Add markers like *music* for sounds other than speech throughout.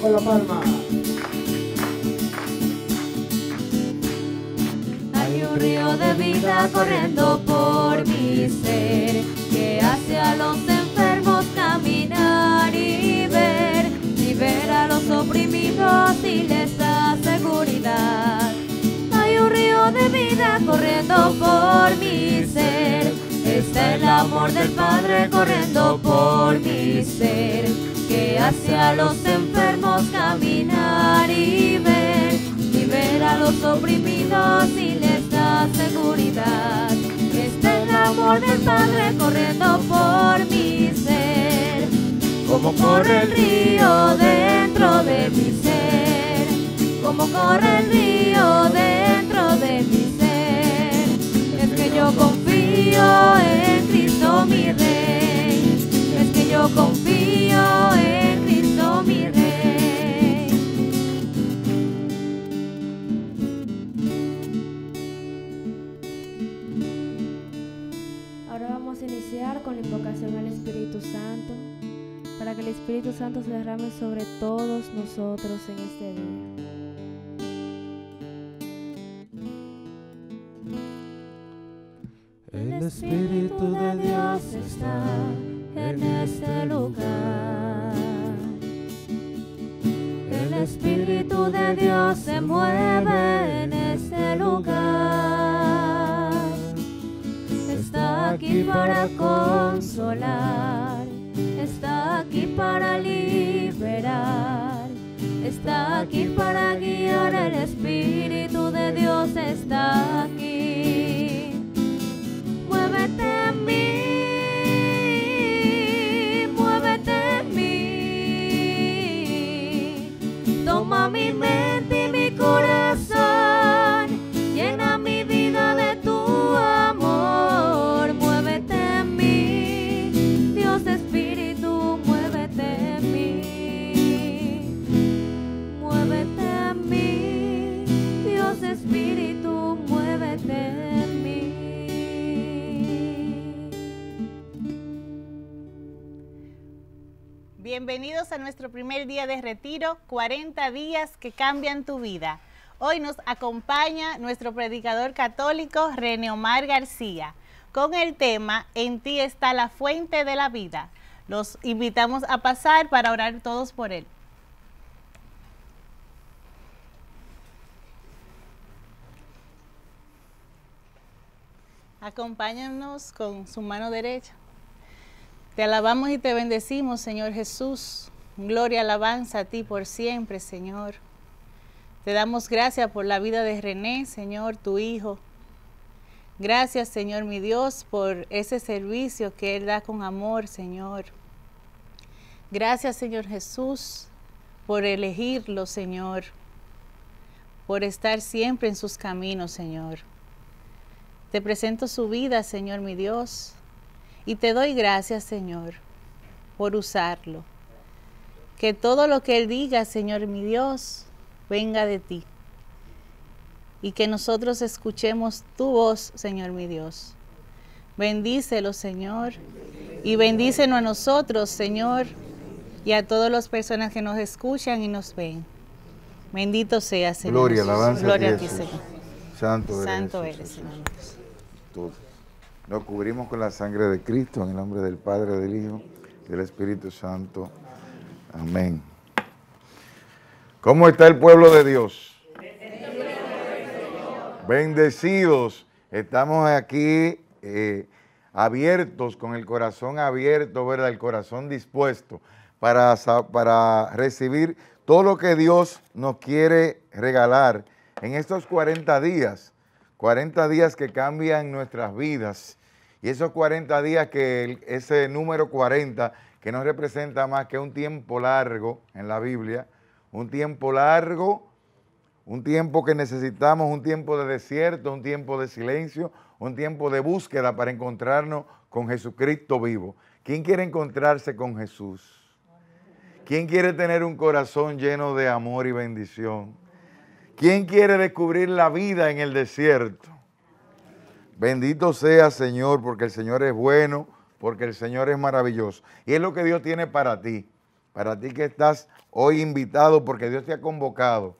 con la palma. Hay un río de vida corriendo por mi ser, que hace a los enfermos caminar y ver, libera a los oprimidos y les da seguridad. Hay un río de vida corriendo por mi ser, es el amor del Padre corriendo por mi ser que hace los enfermos caminar y ver, y ver a los oprimidos y les da seguridad. Está el amor del Padre corriendo por mi ser, como corre el río dentro de mi ser, como corre el río dentro de mi ser. Es que yo confío en Cristo mi Rey, es que yo confío con la invocación al Espíritu Santo para que el Espíritu Santo se derrame sobre todos nosotros en este día. El Espíritu de Dios está en este lugar. El Espíritu de Dios se mueve en este lugar aquí para consolar, está aquí para liberar, está aquí para guiar el Espíritu de Dios, está aquí bienvenidos a nuestro primer día de retiro, 40 días que cambian tu vida. Hoy nos acompaña nuestro predicador católico René Omar García con el tema En ti está la fuente de la vida. Los invitamos a pasar para orar todos por él. Acompáñanos con su mano derecha. Te alabamos y te bendecimos, Señor Jesús. Gloria, alabanza a ti por siempre, Señor. Te damos gracias por la vida de René, Señor, tu hijo. Gracias, Señor, mi Dios, por ese servicio que Él da con amor, Señor. Gracias, Señor Jesús, por elegirlo, Señor, por estar siempre en sus caminos, Señor. Te presento su vida, Señor, mi Dios. Y te doy gracias, Señor, por usarlo. Que todo lo que Él diga, Señor mi Dios, venga de ti. Y que nosotros escuchemos tu voz, Señor mi Dios. Bendícelo, Señor. Y bendícelo a nosotros, Señor, y a todas las personas que nos escuchan y nos ven. Bendito sea, Señor. Gloria, alabanza Gloria a, ti, Señor. Santo eres, Santo eres Señor. Todo. Nos cubrimos con la sangre de Cristo, en el nombre del Padre, del Hijo, del Espíritu Santo. Amén. ¿Cómo está el pueblo de Dios? Bendecidos. Estamos aquí eh, abiertos, con el corazón abierto, ¿verdad? El corazón dispuesto para, para recibir todo lo que Dios nos quiere regalar en estos 40 días. 40 días que cambian nuestras vidas y esos 40 días, que ese número 40, que no representa más que un tiempo largo en la Biblia, un tiempo largo, un tiempo que necesitamos, un tiempo de desierto, un tiempo de silencio, un tiempo de búsqueda para encontrarnos con Jesucristo vivo. ¿Quién quiere encontrarse con Jesús? ¿Quién quiere tener un corazón lleno de amor y bendición? ¿Quién quiere descubrir la vida en el desierto? Bendito sea Señor, porque el Señor es bueno, porque el Señor es maravilloso. Y es lo que Dios tiene para ti, para ti que estás hoy invitado, porque Dios te ha convocado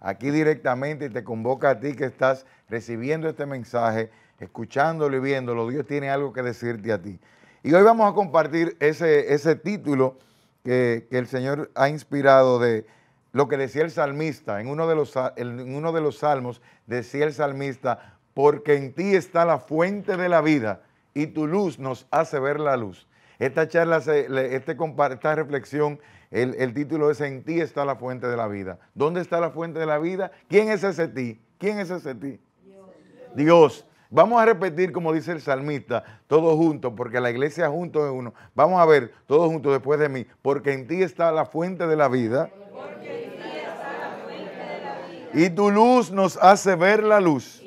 aquí directamente y te convoca a ti que estás recibiendo este mensaje, escuchándolo y viéndolo. Dios tiene algo que decirte a ti. Y hoy vamos a compartir ese, ese título que, el Señor ha inspirado de lo que decía el salmista. En uno, de los, en uno de los salmos decía el salmista, porque en ti está la fuente de la vida y tu luz nos hace ver la luz. Esta charla, este esta reflexión, el, título es En ti está la fuente de la vida. ¿Dónde está la fuente de la vida? ¿Quién es ese ti? ¿Quién es ese ti? Dios. Vamos a repetir como dice el salmista, todos juntos, porque la iglesia juntos es uno. Vamos a ver, todos juntos después de mí, porque en ti está la fuente de la vida. Porque en ti está la fuente de la vida. Y tu luz nos hace ver la luz.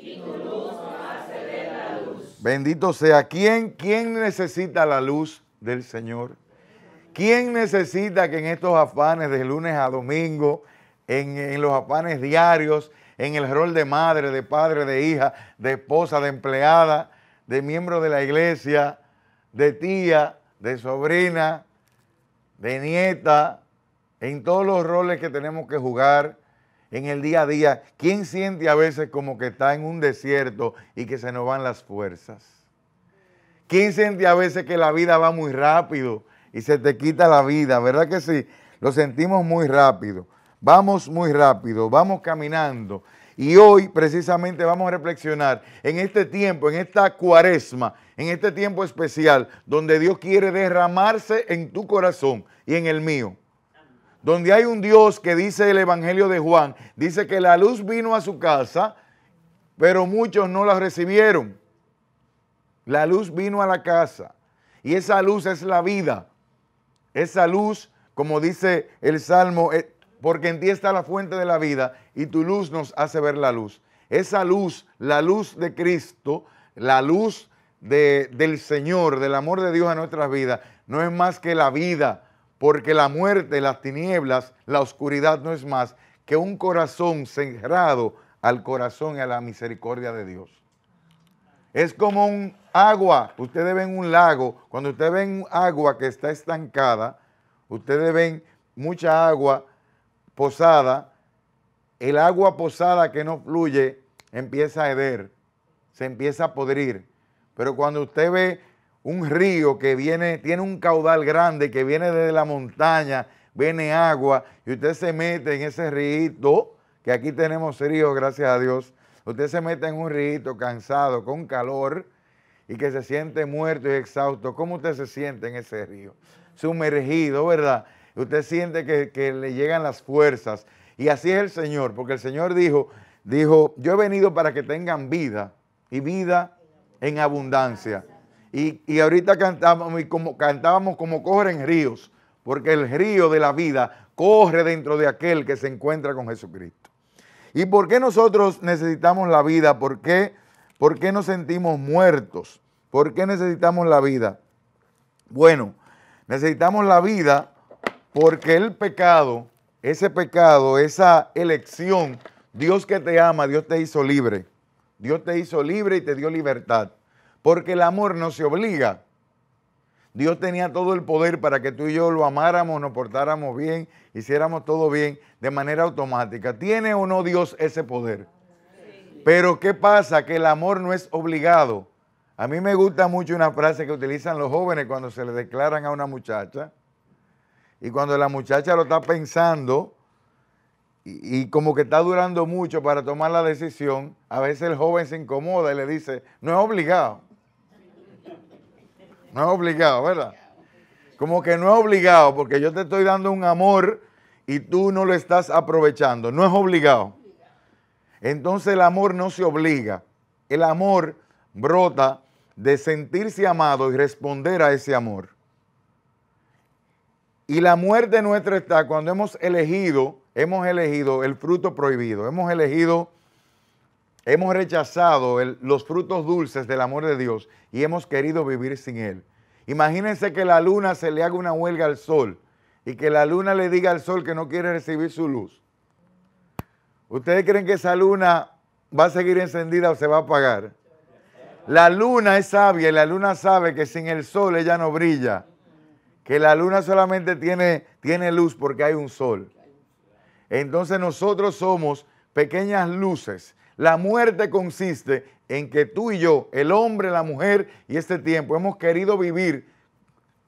Bendito sea. ¿Quién, necesita la luz del Señor? ¿Quién necesita que en estos afanes de lunes a domingo, en, en los afanes diarios, en el rol de madre, de padre, de hija, de esposa, de empleada, de miembro de la iglesia, de tía, de sobrina, de nieta, en todos los roles que tenemos que jugar en el día a día, ¿quién siente a veces como que está en un desierto y que se nos van las fuerzas? ¿Quién siente a veces que la vida va muy rápido y se te quita la vida? ¿Verdad que sí? Lo sentimos muy rápido. Vamos muy rápido, vamos caminando. Y hoy precisamente vamos a reflexionar en este tiempo, en esta cuaresma, en este tiempo especial, donde Dios quiere derramarse en tu corazón y en el mío donde hay un Dios que dice el Evangelio de Juan, dice que la luz vino a su casa, pero muchos no la recibieron. La luz vino a la casa y esa luz es la vida. Esa luz, como dice el Salmo, eh, porque en ti está la fuente de la vida y tu luz nos hace ver la luz. Esa luz, la luz de Cristo, la luz del Señor, del amor de Dios a nuestras vidas, no es más que la vida porque la muerte, las tinieblas, la oscuridad no es más que un corazón cerrado al corazón y a la misericordia de Dios. Es como un agua, ustedes ven un lago, cuando ustedes ven agua que está estancada, ustedes ven mucha agua posada, el agua posada que no fluye empieza a heder, se empieza a podrir. Pero cuando usted ve un río que viene, tiene un caudal grande, que viene desde la montaña, viene agua, y usted se mete en ese río, que aquí tenemos río gracias a Dios, usted se mete en un río cansado, con calor, y que se siente muerto y exhausto, ¿cómo usted se siente en ese río? Sumergido, ¿verdad? Usted siente que, que le llegan las fuerzas. Y así es el Señor, porque el Señor dijo, dijo, yo he venido para que tengan vida y vida en abundancia. Y, ahorita cantábamos y como, cantábamos como corren ríos, porque el río de la vida corre dentro de aquel que se encuentra con Jesucristo. ¿Y por qué nosotros necesitamos la vida? ¿Por qué, por qué nos sentimos muertos? ¿Por qué necesitamos la vida? Bueno, necesitamos la vida porque el pecado, ese pecado, esa elección, Dios que te ama, Dios te hizo libre. Dios te hizo libre y te dio libertad porque el amor no se obliga. Dios tenía todo el poder para que tú y yo lo amáramos, nos portáramos bien, hiciéramos todo bien de manera automática. ¿Tiene o no Dios ese poder? Pero ¿qué pasa? Que el amor no es obligado. A mí me gusta mucho una frase que utilizan los jóvenes cuando se le declaran a una muchacha. Y cuando la muchacha lo está pensando y como que está durando mucho para tomar la decisión, a veces el joven se incomoda y le dice, no es obligado. No es obligado, ¿verdad? Como que no es obligado, porque yo te estoy dando un amor y tú no lo estás aprovechando. No es obligado. Entonces el amor no se obliga. El amor brota de sentirse amado y responder a ese amor. Y la muerte nuestra está cuando hemos elegido, hemos elegido el fruto prohibido, hemos elegido Hemos rechazado los frutos dulces del amor de Dios y hemos querido vivir sin Él. Imagínense que la luna se le haga una huelga al sol y que la luna le diga al sol que no quiere recibir su luz. ¿Ustedes creen que esa luna va a seguir encendida o se va a apagar? La luna es sabia y la luna sabe que sin el sol ella no brilla, que la luna solamente tiene, tiene luz porque hay un sol. Entonces nosotros somos pequeñas luces la muerte consiste en que tú y yo, el hombre, la mujer y este tiempo, hemos querido vivir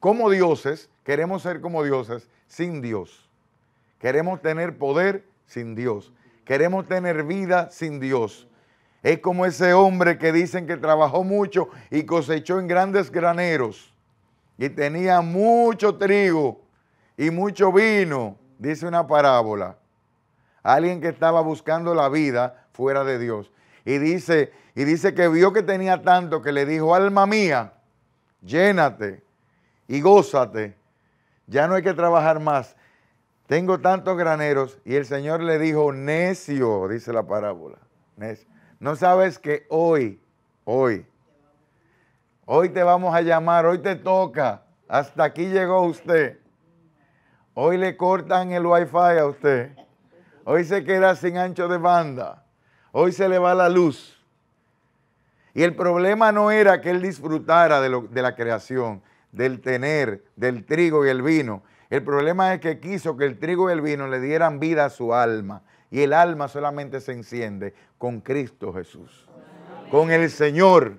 como dioses, queremos ser como dioses sin Dios. Queremos tener poder sin Dios. Queremos tener vida sin Dios. Es como ese hombre que dicen que trabajó mucho y cosechó en grandes graneros y tenía mucho trigo y mucho vino, dice una parábola. Alguien que estaba buscando la vida fuera de Dios. Y dice, y dice que vio que tenía tanto que le dijo, alma mía, llénate y gózate. Ya no hay que trabajar más. Tengo tantos graneros. Y el Señor le dijo, necio, dice la parábola. Necio. No sabes que hoy, hoy, hoy te vamos a llamar, hoy te toca. Hasta aquí llegó usted. Hoy le cortan el wifi a usted. Hoy se queda sin ancho de banda. Hoy se le va la luz. Y el problema no era que él disfrutara de, la creación, del tener, del trigo y el vino. El problema es que quiso que el trigo y el vino le dieran vida a su alma. Y el alma solamente se enciende con Cristo Jesús, con el Señor.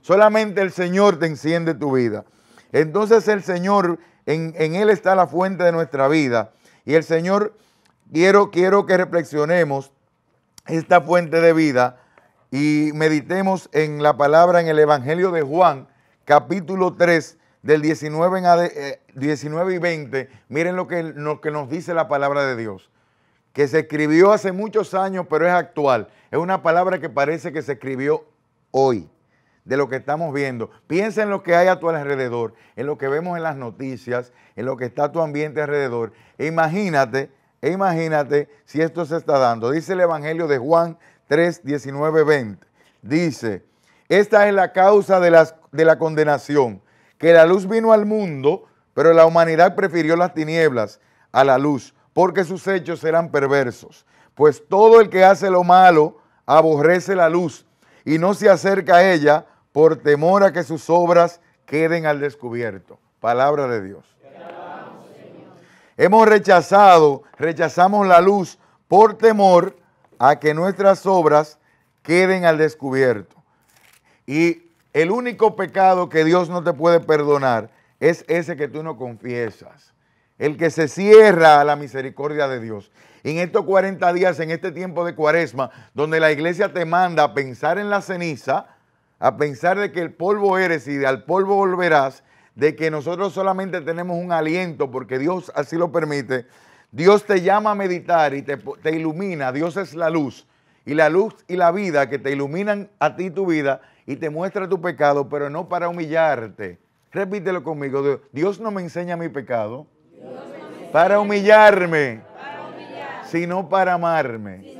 Solamente el Señor te enciende tu vida. Entonces el Señor, en, en Él está la fuente de nuestra vida. Y el Señor, quiero, quiero que reflexionemos esta fuente de vida y meditemos en la palabra en el Evangelio de Juan, capítulo 3, del 19, eh, y 20. Miren lo que, que nos dice la palabra de Dios, que se escribió hace muchos años, pero es actual. Es una palabra que parece que se escribió hoy de lo que estamos viendo. Piensa en lo que hay a tu alrededor, en lo que vemos en las noticias, en lo que está tu ambiente alrededor. E imagínate e imagínate si esto se está dando. Dice el Evangelio de Juan 3, 19, 20. Dice, esta es la causa de, de la condenación, que la luz vino al mundo, pero la humanidad prefirió las tinieblas a la luz, porque sus hechos eran perversos. Pues todo el que hace lo malo aborrece la luz y no se acerca a ella por temor a que sus obras queden al descubierto. Palabra de Dios. Hemos rechazado, rechazamos la luz por temor a que nuestras obras queden al descubierto. Y el único pecado que Dios no te puede perdonar es ese que tú no confiesas. El que se cierra a la misericordia de Dios. En estos 40 días, en este tiempo de cuaresma, donde la iglesia te manda a pensar en la ceniza, a pensar de que el polvo eres y de al polvo volverás, de que nosotros solamente tenemos un aliento porque Dios así lo permite. Dios te llama a meditar y te, ilumina. Dios es la luz. Y la luz y la vida que te iluminan a ti tu vida y te muestra tu pecado, pero no para humillarte. Repítelo conmigo. Dios no me enseña mi pecado para, humillarme, sino para amarme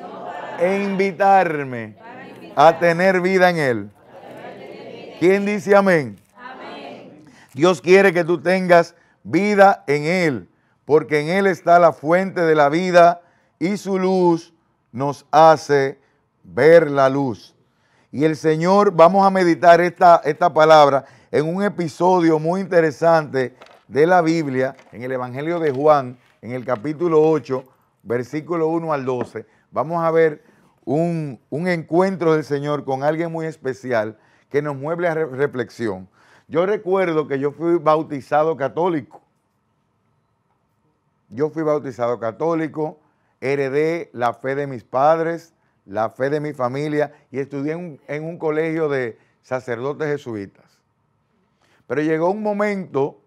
e invitarme, a tener Vida en él. ¿Quién dice amén? Dios quiere que tú tengas vida en Él, porque en Él está la fuente de la vida y su luz nos hace ver la luz. Y el Señor, vamos a meditar esta, esta palabra en un episodio muy interesante de la Biblia, en el Evangelio de Juan, en el capítulo 8, versículo 1 al 12. Vamos a ver un, encuentro del Señor con alguien muy especial que nos mueve a reflexión. Yo recuerdo que yo fui bautizado católico. Yo fui bautizado católico, heredé la fe de mis padres, la fe de mi familia y estudié en, un colegio de sacerdotes jesuitas. Pero llegó un momento,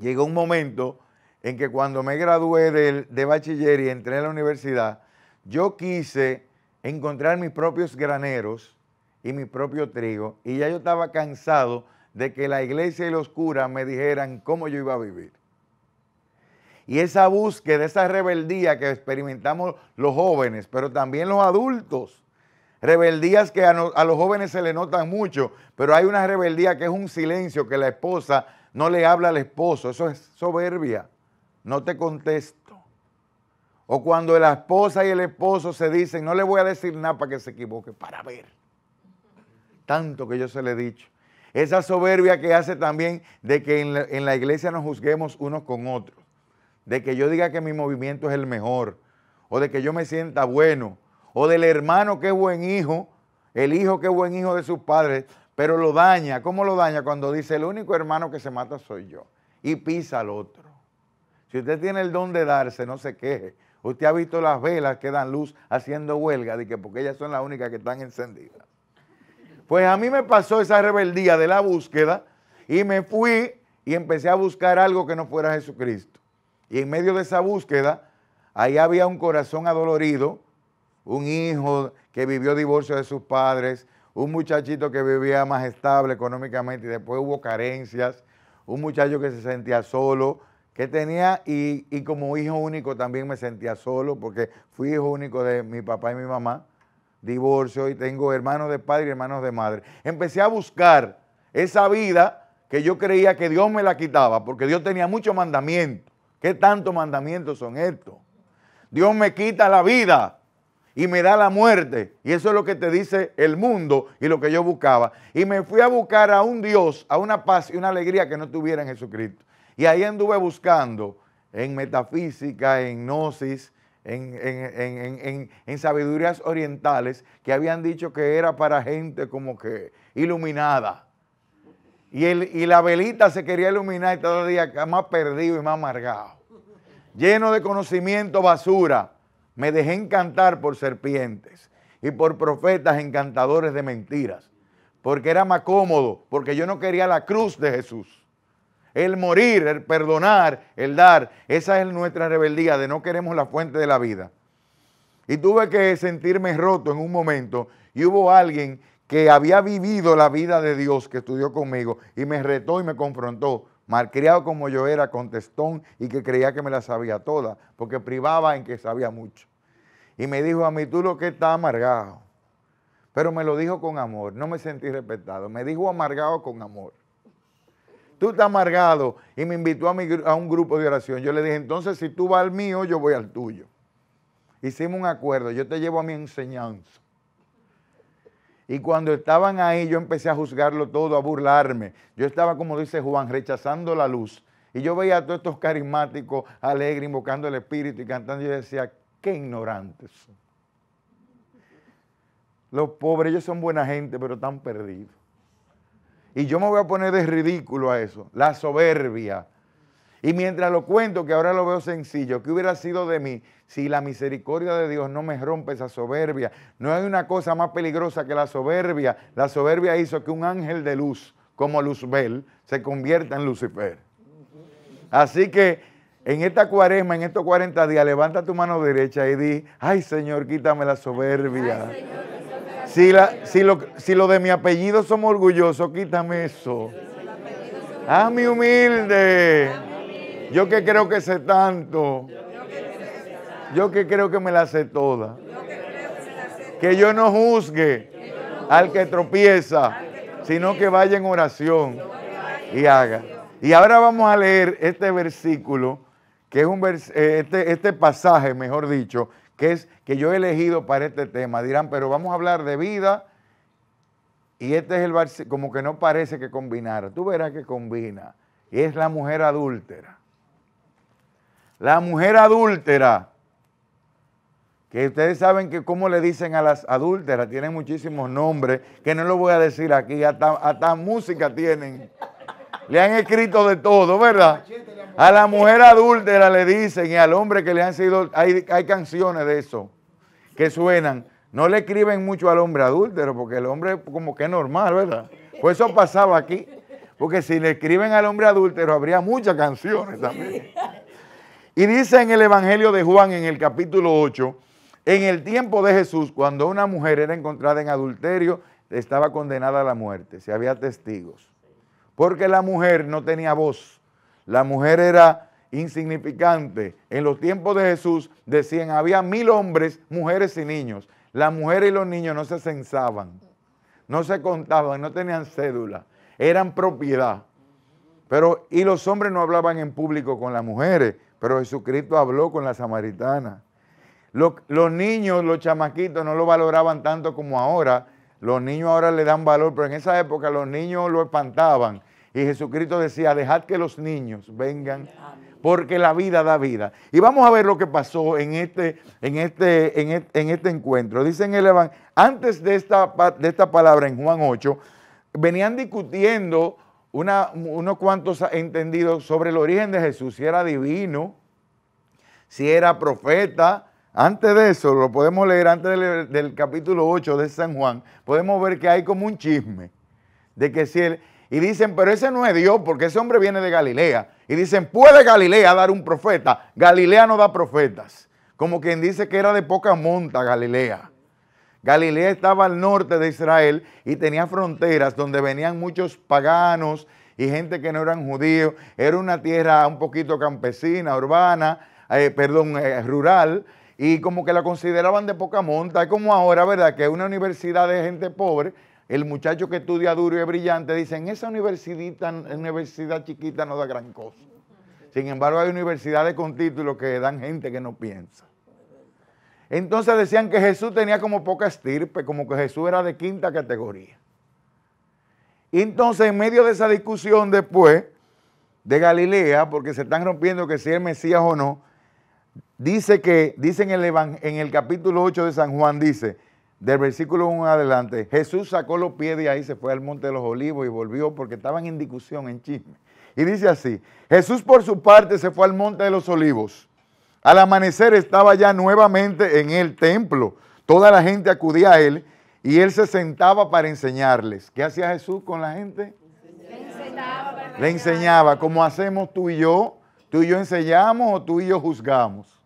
llegó un momento en que cuando me gradué de, de bachiller y entré a la universidad, yo quise encontrar mis propios graneros y mi propio trigo y ya yo estaba cansado de que la iglesia y los curas me dijeran cómo yo iba a vivir. Y esa búsqueda, esa rebeldía que experimentamos los jóvenes, pero también los adultos. Rebeldías que a, los jóvenes se le notan mucho, pero hay una rebeldía que es un silencio, que la esposa no le habla al esposo. Eso es soberbia. No te contesto. O cuando la esposa y el esposo se dicen, no le voy a decir nada para que se equivoque, para ver. Tanto que yo se le he dicho. Esa soberbia que hace también de que en la, iglesia nos juzguemos unos con otros, de que yo diga que mi movimiento es el mejor, o de que yo me sienta bueno, o del hermano que es buen hijo, el hijo que es buen hijo de sus padres, pero lo daña. ¿Cómo lo daña? Cuando dice, el único hermano que se mata soy yo, y pisa al otro. Si usted tiene el don de darse, no se queje. Usted ha visto las velas que dan luz haciendo huelga, de que porque ellas son las únicas que están encendidas. Pues a mí me pasó esa rebeldía de la búsqueda y me fui y empecé a buscar algo que no fuera Jesucristo. Y en medio de esa búsqueda, ahí había un corazón adolorido, un hijo que vivió divorcio de sus padres, un muchachito que vivía más estable económicamente y después hubo carencias, un muchacho que se sentía solo, que tenía, y, y, como hijo único también me sentía solo, porque fui hijo único de mi papá y mi mamá, divorcio y tengo hermanos de padre y hermanos de madre. Empecé a buscar esa vida que yo creía que Dios me la quitaba, porque Dios tenía muchos mandamientos. ¿Qué tantos mandamientos son estos? Dios me quita la vida y me da la muerte. Y eso es lo que te dice el mundo y lo que yo buscaba. Y me fui a buscar a un Dios, a una paz y una alegría que no tuviera en Jesucristo. Y ahí anduve buscando en metafísica, en gnosis, en, sabidurías orientales que habían dicho que era para gente como que iluminada. Y, el, y la velita se quería iluminar y todo día más perdido y más amargado. Lleno de conocimiento basura, me dejé encantar por serpientes y por profetas encantadores de mentiras, porque era más cómodo, porque yo no quería la cruz de Jesús el morir, el perdonar, el dar. Esa es nuestra rebeldía de no queremos la fuente de la vida. Y tuve que sentirme roto en un momento y hubo alguien que había vivido la vida de Dios que estudió conmigo y me retó y me confrontó. Malcriado como yo era, contestón y que creía que me la sabía toda, porque privaba en que sabía mucho. Y me dijo a mí, tú lo que estás amargado. Pero me lo dijo con amor, no me sentí respetado. Me dijo amargado con amor tú estás amargado y me invitó a, un grupo de oración. Yo le dije, entonces si tú vas al mío, yo voy al tuyo. Hicimos un acuerdo, yo te llevo a mi enseñanza. Y cuando estaban ahí, yo empecé a juzgarlo todo, a burlarme. Yo estaba, como dice Juan, rechazando la luz. Y yo veía a todos estos carismáticos, alegres, invocando el Espíritu y cantando. Y yo decía, qué ignorantes. Los pobres, ellos son buena gente, pero están perdidos. Y yo me voy a poner de ridículo a eso, la soberbia. Y mientras lo cuento, que ahora lo veo sencillo, ¿qué hubiera sido de mí si la misericordia de Dios no me rompe esa soberbia? No hay una cosa más peligrosa que la soberbia. La soberbia hizo que un ángel de luz como Luzbel se convierta en Lucifer. Así que en esta cuaresma, en estos 40 días, levanta tu mano derecha y di, ay Señor, quítame la soberbia. Si, lo, si lo de mi apellido somos orgullosos, quítame eso. ¡Ah, mi humilde. Yo que creo que sé tanto. Yo que creo que me la sé toda. Que yo no juzgue al que tropieza, sino que vaya en oración y haga. Y ahora vamos a leer este versículo, que es un eh, este, este pasaje, mejor dicho, que, es, que yo he elegido para este tema. Dirán, pero vamos a hablar de vida y este es el como que no parece que combinara. Tú verás que combina. Y es la mujer adúltera. La mujer adúltera, que ustedes saben que cómo le dicen a las adúlteras, tienen muchísimos nombres, que no lo voy a decir aquí, hasta, hasta música tienen. Le han escrito de todo, ¿verdad? A la mujer adúltera le dicen y al hombre que le han sido, hay, hay canciones de eso que suenan. No le escriben mucho al hombre adúltero porque el hombre como que es normal, ¿verdad? Pues eso pasaba aquí. Porque si le escriben al hombre adúltero habría muchas canciones también. Y dice en el Evangelio de Juan en el capítulo 8, en el tiempo de Jesús, cuando una mujer era encontrada en adulterio, estaba condenada a la muerte, si había testigos. Porque la mujer no tenía voz la mujer era insignificante. En los tiempos de Jesús decían, había mil hombres, mujeres y niños. Las mujeres y los niños no se censaban, no se contaban, no tenían cédula, eran propiedad. Pero, y los hombres no hablaban en público con las mujeres, pero Jesucristo habló con la samaritana. Los, los niños, los chamaquitos, no lo valoraban tanto como ahora. Los niños ahora le dan valor, pero en esa época los niños lo espantaban y Jesucristo decía, dejad que los niños vengan, porque la vida da vida. Y vamos a ver lo que pasó en este, en este, en e, este encuentro. Dicen, el antes de esta, de esta palabra en Juan 8, venían discutiendo unos cuantos entendidos sobre el origen de Jesús, si era divino, si era profeta. Antes de eso, lo podemos leer antes del, del capítulo 8 de San Juan, podemos ver que hay como un chisme de que si él y dicen, pero ese no es Dios porque ese hombre viene de Galilea. Y dicen, ¿puede Galilea dar un profeta? Galilea no da profetas. Como quien dice que era de poca monta Galilea. Galilea estaba al norte de Israel y tenía fronteras donde venían muchos paganos y gente que no eran judíos. Era una tierra un poquito campesina, urbana, eh, perdón, eh, rural, y como que la consideraban de poca monta. Es como ahora, ¿verdad? Que una universidad de gente pobre el muchacho que estudia duro y es brillante, dicen, esa universidad, universidad chiquita no da gran cosa. Sin embargo, hay universidades con títulos que dan gente que no piensa. Entonces decían que Jesús tenía como poca estirpe, como que Jesús era de quinta categoría. Y entonces, en medio de esa discusión después de Galilea, porque se están rompiendo que si es Mesías o no, dice que, dice en el, en el capítulo 8 de San Juan, dice, del versículo 1 adelante, Jesús sacó los pies de ahí, se fue al monte de los olivos y volvió porque estaban en discusión, en chisme. Y dice así, Jesús por su parte se fue al monte de los olivos. Al amanecer estaba ya nuevamente en el templo. Toda la gente acudía a él y él se sentaba para enseñarles. ¿Qué hacía Jesús con la gente? Le enseñaba. Le enseñaba, como hacemos tú y yo. Tú y yo enseñamos o tú y yo juzgamos.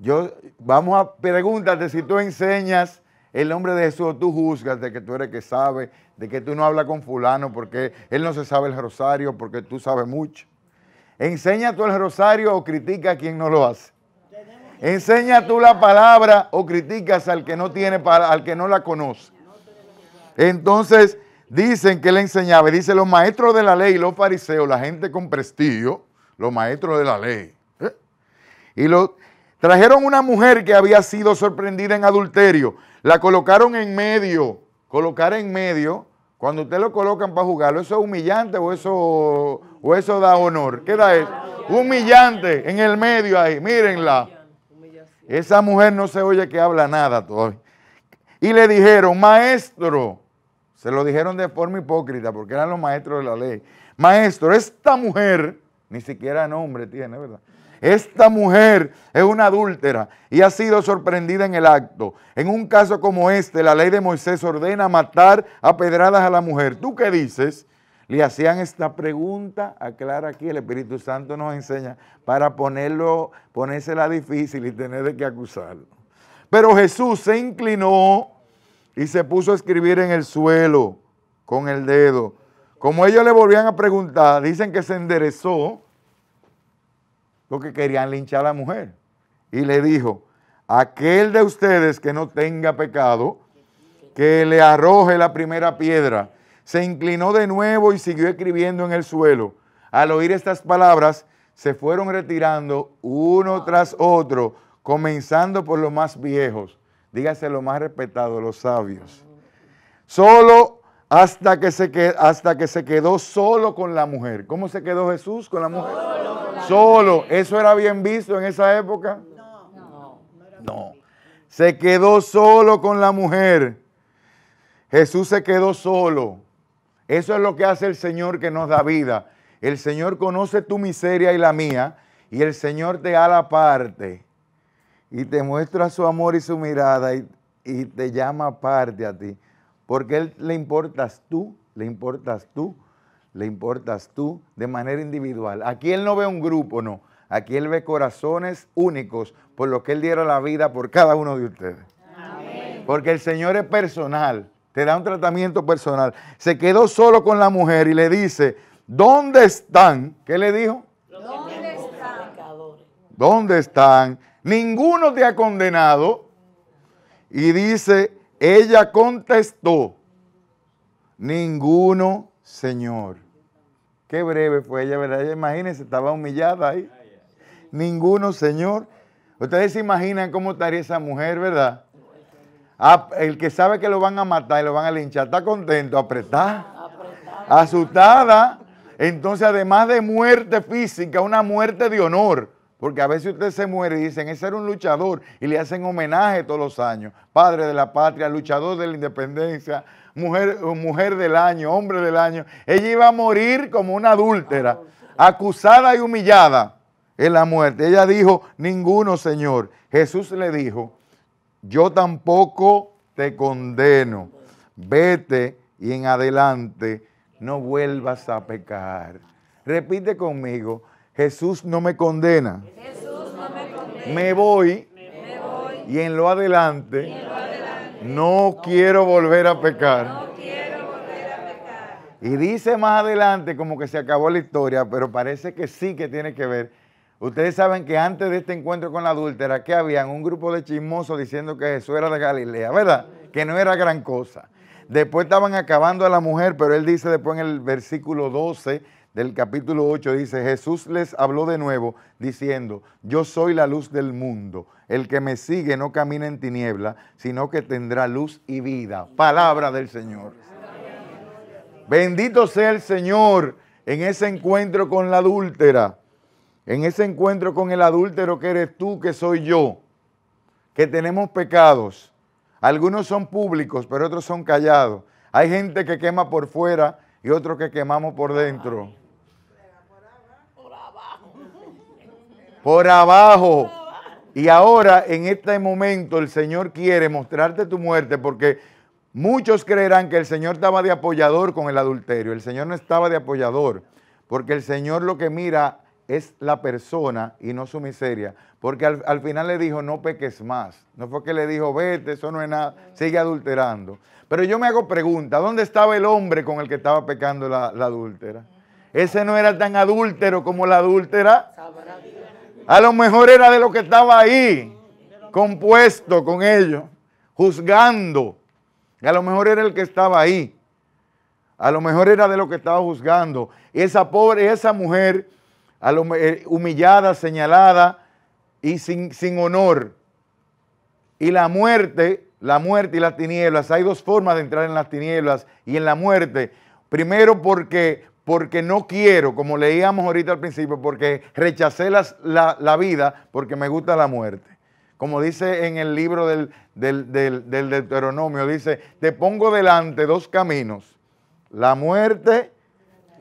Yo, vamos a pregúntate si tú enseñas el nombre de Jesús o tú juzgas de que tú eres que sabe, de que tú no hablas con fulano porque él no se sabe el rosario, porque tú sabes mucho. Enseña tú el rosario o critica a quien no lo hace. Enseña tú la palabra o criticas al que no tiene al que no la conoce. Entonces, dicen que le enseñaba, dice los maestros de la ley, los fariseos, la gente con prestigio, los maestros de la ley. ¿eh? Y los Trajeron una mujer que había sido sorprendida en adulterio. La colocaron en medio. Colocar en medio, cuando usted lo colocan para jugarlo, ¿eso es humillante o eso, o eso da honor? ¿Qué da eso? Humillante, en el medio ahí, mírenla. Esa mujer no se oye que habla nada todavía. Y le dijeron, maestro, se lo dijeron de forma hipócrita porque eran los maestros de la ley. Maestro, esta mujer, ni siquiera nombre tiene, ¿verdad? Esta mujer es una adúltera y ha sido sorprendida en el acto. En un caso como este, la ley de Moisés ordena matar a pedradas a la mujer. ¿Tú qué dices? Le hacían esta pregunta, aclara aquí, el Espíritu Santo nos enseña, para ponerlo, ponérsela difícil y tener de acusarlo. Pero Jesús se inclinó y se puso a escribir en el suelo con el dedo. Como ellos le volvían a preguntar, dicen que se enderezó porque querían linchar a la mujer. Y le dijo, aquel de ustedes que no tenga pecado, que le arroje la primera piedra. Se inclinó de nuevo y siguió escribiendo en el suelo. Al oír estas palabras, se fueron retirando uno tras otro, comenzando por los más viejos, dígase lo más respetados, los sabios. Solo hasta que, se hasta que se quedó solo con la mujer. ¿Cómo se quedó Jesús con la mujer? Solo. ¿Eso era bien visto en esa época? No. No. Se quedó solo con la mujer. Jesús se quedó solo. Eso es lo que hace el Señor que nos da vida. El Señor conoce tu miseria y la mía y el Señor te da la parte y te muestra su amor y su mirada y, te llama parte a ti. Porque él le importas tú, le importas tú, le importas tú de manera individual. Aquí él no ve un grupo, no. Aquí él ve corazones únicos por lo que él diera la vida por cada uno de ustedes. Porque el Señor es personal, te da un tratamiento personal. Se quedó solo con la mujer y le dice, ¿dónde están? ¿Qué le dijo? ¿Dónde están? ¿Dónde están? Ninguno te ha condenado. Y dice ella contestó, ninguno, Señor. Qué breve fue ella, ¿verdad? Imagínense, estaba humillada ahí. Ninguno, Señor. Ustedes se imaginan cómo estaría esa mujer, ¿verdad? Ah, el que sabe que lo van a matar y lo van a linchar, está contento, apretada, asustada. Entonces, además de muerte física, una muerte de honor. Porque a veces usted se muere y dicen, ese era un luchador y le hacen homenaje todos los años. Padre de la patria, luchador de la independencia, mujer, eh, mujer del año, hombre del año. Ella iba a morir como una adúltera, acusada y humillada en la muerte. Ella dijo, ninguno, Señor. Jesús le dijo, yo tampoco te condeno. Vete y en adelante no vuelvas a pecar. Repite conmigo, Jesús no me condena. me, voy. Y, en lo adelante, no, quiero volver a pecar. No quiero volver a pecar. Y dice más adelante como que se acabó la historia, pero parece que sí que tiene que ver. Ustedes saben que antes de este encuentro con la adúltera, que habían un grupo de chismosos diciendo que Jesús era de Galilea, ¿verdad? Que no era gran cosa. Después estaban acabando a la mujer, pero él dice después en el versículo 12, del capítulo 8 dice, Jesús les habló de nuevo diciendo, yo soy la luz del mundo, el que me sigue no camina en tiniebla, sino que tendrá luz y vida. Palabra del Señor. Bendito sea el Señor en ese encuentro con la adúltera, en ese encuentro con el adúltero que eres tú, que soy yo, que tenemos pecados. Algunos son públicos, pero otros son callados. Hay gente que quema por fuera y otros que quemamos por dentro. Por abajo. Y ahora, en este momento, el Señor quiere mostrarte tu muerte porque muchos creerán que el Señor estaba de apoyador con el adulterio. El Señor no estaba de apoyador porque el Señor lo que mira es la persona y no su miseria. Porque al, final le dijo, no peques más. No fue que le dijo, vete, eso no es nada, sigue adulterando. Pero yo me hago pregunta, ¿dónde estaba el hombre con el que estaba pecando la, la adúltera? Ese no era tan adúltero como la adúltera. A lo mejor era de lo que estaba ahí, compuesto con ellos, juzgando. A lo mejor era el que estaba ahí. A lo mejor era de lo que estaba juzgando. Esa pobre, esa mujer eh, humillada, señalada y sin honor. Y la muerte, la muerte y las tinieblas. Hay dos formas de entrar en las tinieblas y en la muerte. Primero porque porque no quiero, como leíamos ahorita al principio, porque rechacé la, vida porque me gusta la muerte. Como dice en el libro del, Deuteronomio, dice, te pongo delante dos caminos, la muerte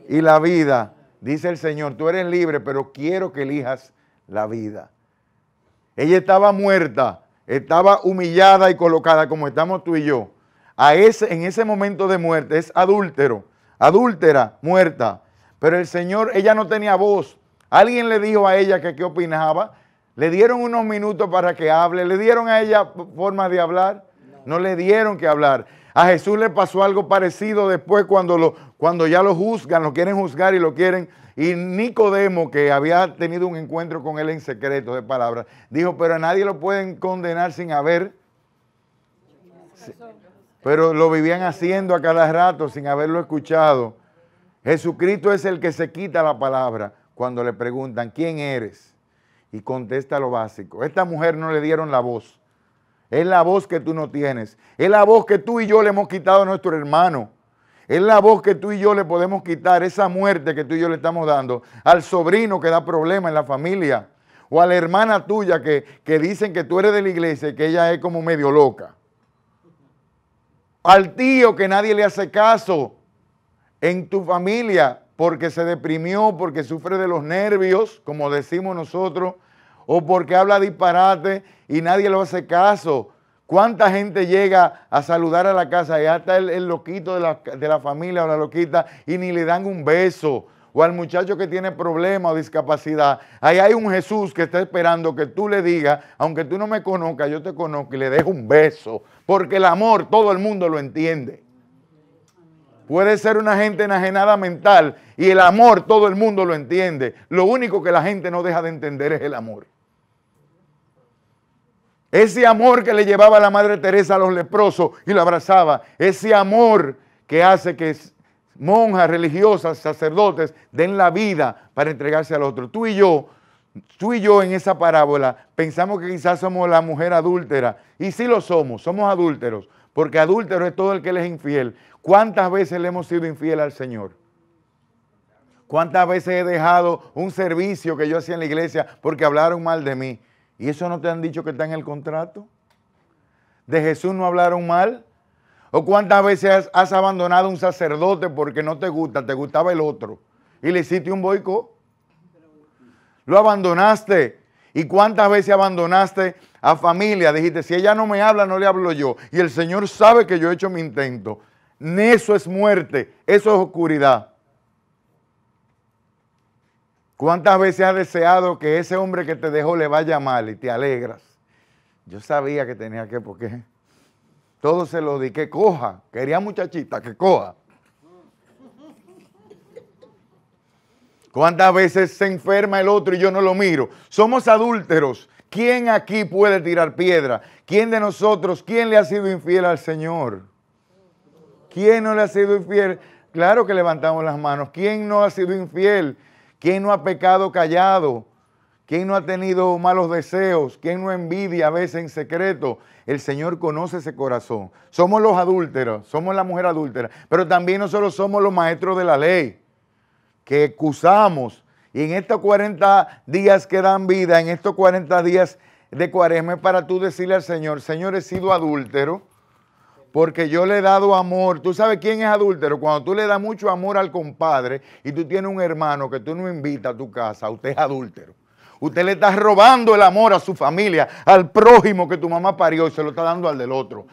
y la vida. Dice el Señor, tú eres libre, pero quiero que elijas la vida. Ella estaba muerta, estaba humillada y colocada como estamos tú y yo. A ese, en ese momento de muerte es adúltero adúltera, muerta. Pero el Señor, ella no tenía voz. Alguien le dijo a ella que qué opinaba. Le dieron unos minutos para que hable. Le dieron a ella forma de hablar. No le dieron que hablar. A Jesús le pasó algo parecido después cuando, lo, cuando ya lo juzgan, lo quieren juzgar y lo quieren. Y Nicodemo, que había tenido un encuentro con él en secreto de palabras, dijo, pero a nadie lo pueden condenar sin haber pero lo vivían haciendo a cada rato sin haberlo escuchado. Jesucristo es el que se quita la palabra cuando le preguntan, ¿quién eres? Y contesta lo básico. Esta mujer no le dieron la voz. Es la voz que tú no tienes. Es la voz que tú y yo le hemos quitado a nuestro hermano. Es la voz que tú y yo le podemos quitar, esa muerte que tú y yo le estamos dando al sobrino que da problemas en la familia o a la hermana tuya que, dicen que tú eres de la iglesia y que ella es como medio loca al tío que nadie le hace caso en tu familia porque se deprimió, porque sufre de los nervios, como decimos nosotros, o porque habla disparate y nadie le hace caso. ¿Cuánta gente llega a saludar a la casa y hasta el, loquito de la, de la familia o la loquita y ni le dan un beso? o al muchacho que tiene problema o discapacidad, ahí hay un Jesús que está esperando que tú le digas, aunque tú no me conozcas, yo te conozco y le dejo un beso, porque el amor todo el mundo lo entiende. Puede ser una gente enajenada mental y el amor todo el mundo lo entiende. Lo único que la gente no deja de entender es el amor. Ese amor que le llevaba la Madre Teresa a los leprosos y lo abrazaba. Ese amor que hace que monjas, religiosas, sacerdotes, den la vida para entregarse al otro. Tú y yo, tú y yo en esa parábola pensamos que quizás somos la mujer adúltera. Y sí lo somos, somos adúlteros, porque adúltero es todo el que le es infiel. ¿Cuántas veces le hemos sido infiel al Señor? ¿Cuántas veces he dejado un servicio que yo hacía en la iglesia porque hablaron mal de mí? ¿Y eso no te han dicho que está en el contrato? ¿De Jesús no hablaron mal? ¿O cuántas veces has abandonado a un sacerdote porque no te gusta, te gustaba el otro? Y le hiciste un boicot. Lo abandonaste. ¿Y cuántas veces abandonaste a familia? Dijiste, si ella no me habla, no le hablo yo. Y el Señor sabe que yo he hecho mi intento. Eso es muerte, eso es oscuridad. ¿Cuántas veces has deseado que ese hombre que te dejó le vaya mal y te alegras? Yo sabía que tenía que, qué. Todo se lo di, que coja. Quería muchachita, que coja. ¿Cuántas veces se enferma el otro y yo no lo miro? Somos adúlteros. ¿Quién aquí puede tirar piedra? ¿Quién de nosotros? ¿Quién le ha sido infiel al Señor? ¿Quién no le ha sido infiel? Claro que levantamos las manos. ¿Quién no ha sido infiel? ¿Quién no ha pecado callado? ¿Quién no ha tenido malos deseos? ¿Quién no envidia a veces en secreto? El Señor conoce ese corazón. Somos los adúlteros, somos la mujer adúltera, pero también nosotros somos los maestros de la ley, que excusamos. Y en estos 40 días que dan vida, en estos 40 días de cuaresma, para tú decirle al Señor, Señor, he sido adúltero porque yo le he dado amor. ¿Tú sabes quién es adúltero? Cuando tú le das mucho amor al compadre y tú tienes un hermano que tú no invitas a tu casa, usted es adúltero. Usted le está robando el amor a su familia, al prójimo que tu mamá parió y se lo está dando al del otro.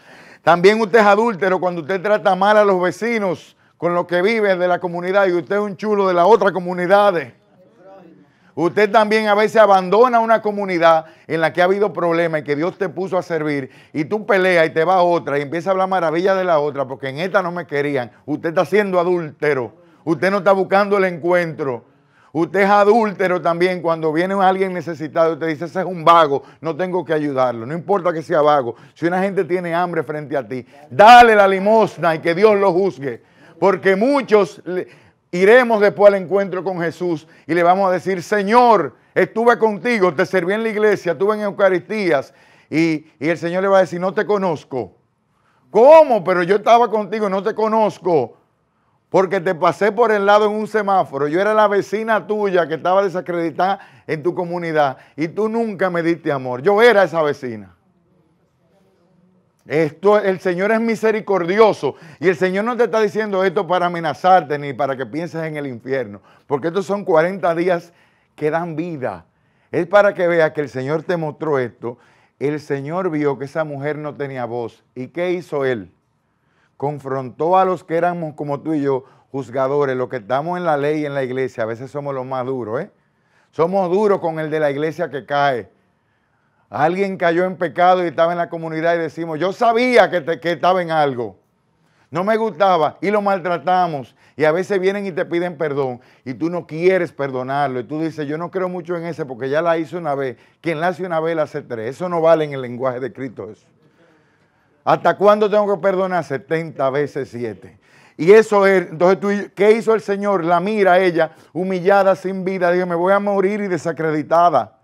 También usted es adúltero cuando usted trata mal a los vecinos con los que vive de la comunidad y usted es un chulo de la otra comunidad. Usted también a veces abandona una comunidad en la que ha habido problemas y que Dios te puso a servir y tú peleas y te va a otra y empieza a hablar maravilla de la otra porque en esta no me querían. Usted está siendo adúltero. Usted no está buscando el encuentro. Usted es adúltero también cuando viene alguien necesitado. Usted dice, ese es un vago, no tengo que ayudarlo. No importa que sea vago. Si una gente tiene hambre frente a ti, dale la limosna y que Dios lo juzgue. Porque muchos iremos después al encuentro con Jesús y le vamos a decir, Señor, estuve contigo, te serví en la iglesia, estuve en Eucaristías. Y, y el Señor le va a decir, no te conozco. ¿Cómo? Pero yo estaba contigo, no te conozco porque te pasé por el lado en un semáforo. Yo era la vecina tuya que estaba desacreditada en tu comunidad y tú nunca me diste amor. Yo era esa vecina. Esto, el Señor es misericordioso y el Señor no te está diciendo esto para amenazarte ni para que pienses en el infierno, porque estos son 40 días que dan vida. Es para que veas que el Señor te mostró esto. El Señor vio que esa mujer no tenía voz. ¿Y qué hizo Él? confrontó a los que éramos como tú y yo, juzgadores, los que estamos en la ley y en la iglesia, a veces somos los más duros, ¿eh? Somos duros con el de la iglesia que cae. Alguien cayó en pecado y estaba en la comunidad y decimos, yo sabía que, te, que estaba en algo. No me gustaba y lo maltratamos. Y a veces vienen y te piden perdón y tú no quieres perdonarlo. Y tú dices, yo no creo mucho en ese porque ya la hizo una vez. Quien la hace una vez la hace tres. Eso no vale en el lenguaje de Cristo eso. ¿Hasta cuándo tengo que perdonar? 70 veces 7. Y eso es, entonces ¿qué hizo el Señor? La mira a ella, humillada, sin vida. dice, me voy a morir y desacreditada.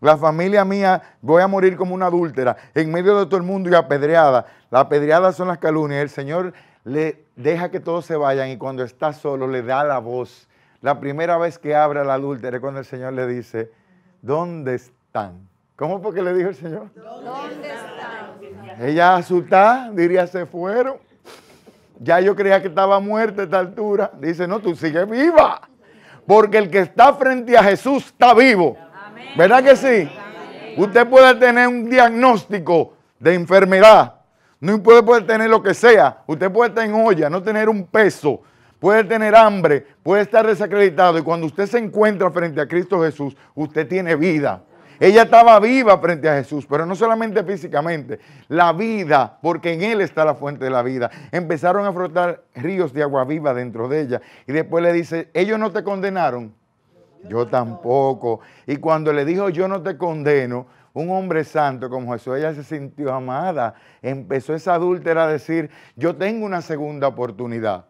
La familia mía, voy a morir como una adúltera, en medio de todo el mundo y apedreada. La apedreada son las calumnias. El Señor le deja que todos se vayan y cuando está solo le da la voz. La primera vez que abre la adúltera es cuando el Señor le dice, ¿dónde están? ¿Cómo porque le dijo el Señor? Ella asustada, diría, se fueron. Ya yo creía que estaba muerta a esta altura. Dice, no, tú sigues viva. Porque el que está frente a Jesús está vivo. ¿Verdad que sí? Usted puede tener un diagnóstico de enfermedad. No puede, puede tener lo que sea. Usted puede estar en olla, no tener un peso. Puede tener hambre, puede estar desacreditado. Y cuando usted se encuentra frente a Cristo Jesús, usted tiene vida. Ella estaba viva frente a Jesús, pero no solamente físicamente, la vida, porque en Él está la fuente de la vida. Empezaron a frotar ríos de agua viva dentro de ella. Y después le dice, ellos no te condenaron, yo tampoco. Y cuando le dijo, yo no te condeno, un hombre santo como Jesús, ella se sintió amada. Empezó esa adúltera a decir, yo tengo una segunda oportunidad.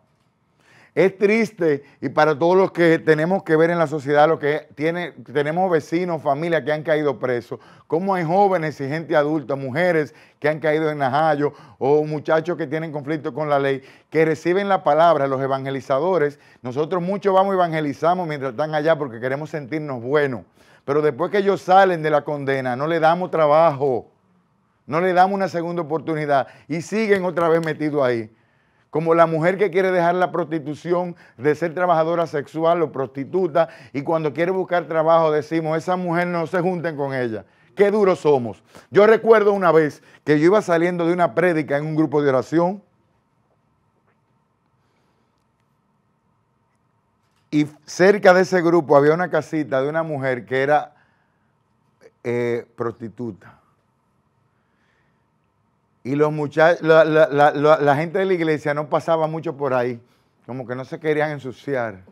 Es triste y para todos los que tenemos que ver en la sociedad, lo que tiene, tenemos vecinos, familias que han caído presos, como hay jóvenes y gente adulta, mujeres que han caído en najayo o muchachos que tienen conflicto con la ley, que reciben la palabra, los evangelizadores. Nosotros muchos vamos evangelizamos mientras están allá porque queremos sentirnos buenos, pero después que ellos salen de la condena, no le damos trabajo, no le damos una segunda oportunidad y siguen otra vez metidos ahí como la mujer que quiere dejar la prostitución de ser trabajadora sexual o prostituta y cuando quiere buscar trabajo decimos, esa mujer no se junten con ella. Qué duros somos. Yo recuerdo una vez que yo iba saliendo de una prédica en un grupo de oración y cerca de ese grupo había una casita de una mujer que era eh, prostituta. Y los muchachos, la, gente de la iglesia no pasaba mucho por ahí, como que no se querían ensuciar.